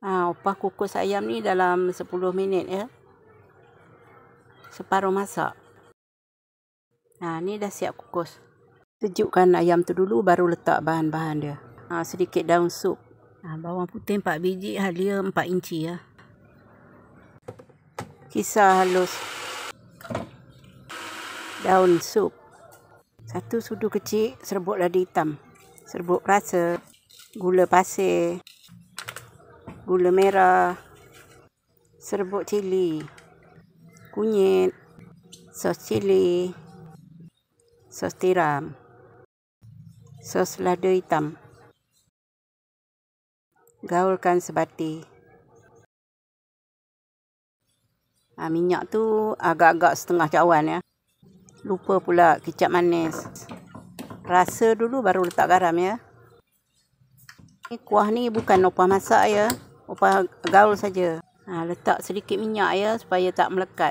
Ha, opah kukus ayam ni dalam 10 minit ya. Separuh masak. Ha, ni dah siap kukus. Sejukkan ayam tu dulu baru letak bahan-bahan dia. Ha, sedikit daun sup. Ha, bawang putih 4 biji, halia 4 inci ya. Kisar halus. Daun sup. Satu sudu kecil serbuk lada hitam. Serbuk rasa. Gula pasir gula merah, serbuk cili, kunyit, sos cili, sos tiram, sos lada hitam. Gaulkan sebati. Ha, minyak tu agak-agak setengah cawan ya. Lupa pula kicap manis. Rasa dulu baru letak garam ya. Ni kuah ni bukan opah masak ya upah gaul saja. Ha, letak sedikit minyak ya supaya tak melekat.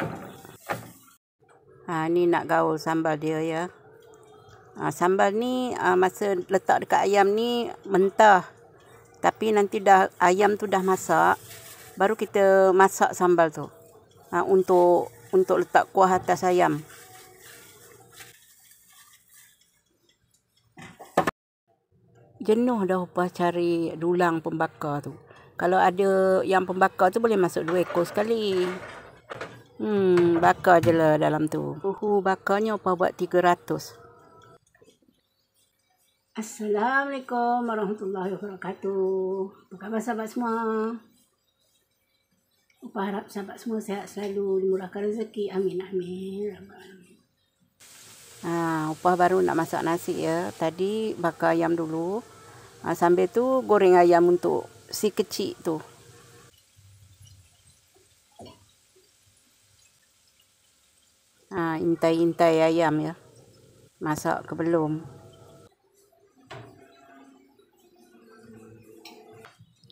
Ha, ni nak gaul sambal dia ya. Ha, sambal ni ha, masa letak dekat ayam ni mentah. Tapi nanti dah ayam tu dah masak. Baru kita masak sambal tu. Ha, untuk untuk letak kuah atas ayam. Jenuh dah upah cari dulang pembakar tu. Kalau ada yang pembakar tu boleh masuk dua ekor sekali. Hmm, bakar je lah dalam tu. Uhu, bakarnya apa buat tiga ratus. Assalamualaikum warahmatullahi wabarakatuh. Apa khabar sahabat semua? Upah harap sahabat semua sehat selalu. Dimurahkan rezeki. Amin, amin. amin. Ha, upah baru nak masak nasi ya. Tadi bakar ayam dulu. Ha, sambil tu goreng ayam untuk si kecil tu. Ha, intai-intai ayam ya. Masak ke belum.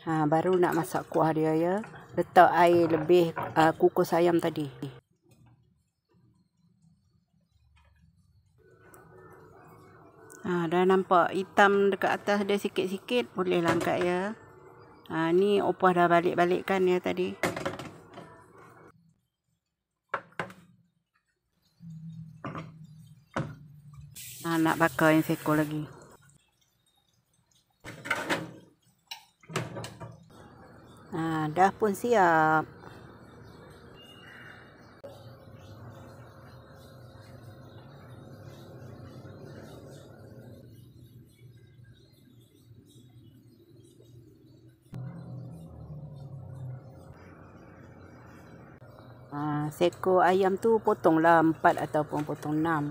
Ha, baru nak masak kuah dia ya. Letak air lebih uh, kukus ayam tadi. Ha, dah nampak hitam dekat atas dia sikit-sikit. Boleh langkat ya. Ya. Ha, ni opah dah balik-balikkan ya tadi. Ha, nak bakar yang seko lagi. Ha, dah pun siap. Seko ayam tu potonglah 4 ataupun potong enam.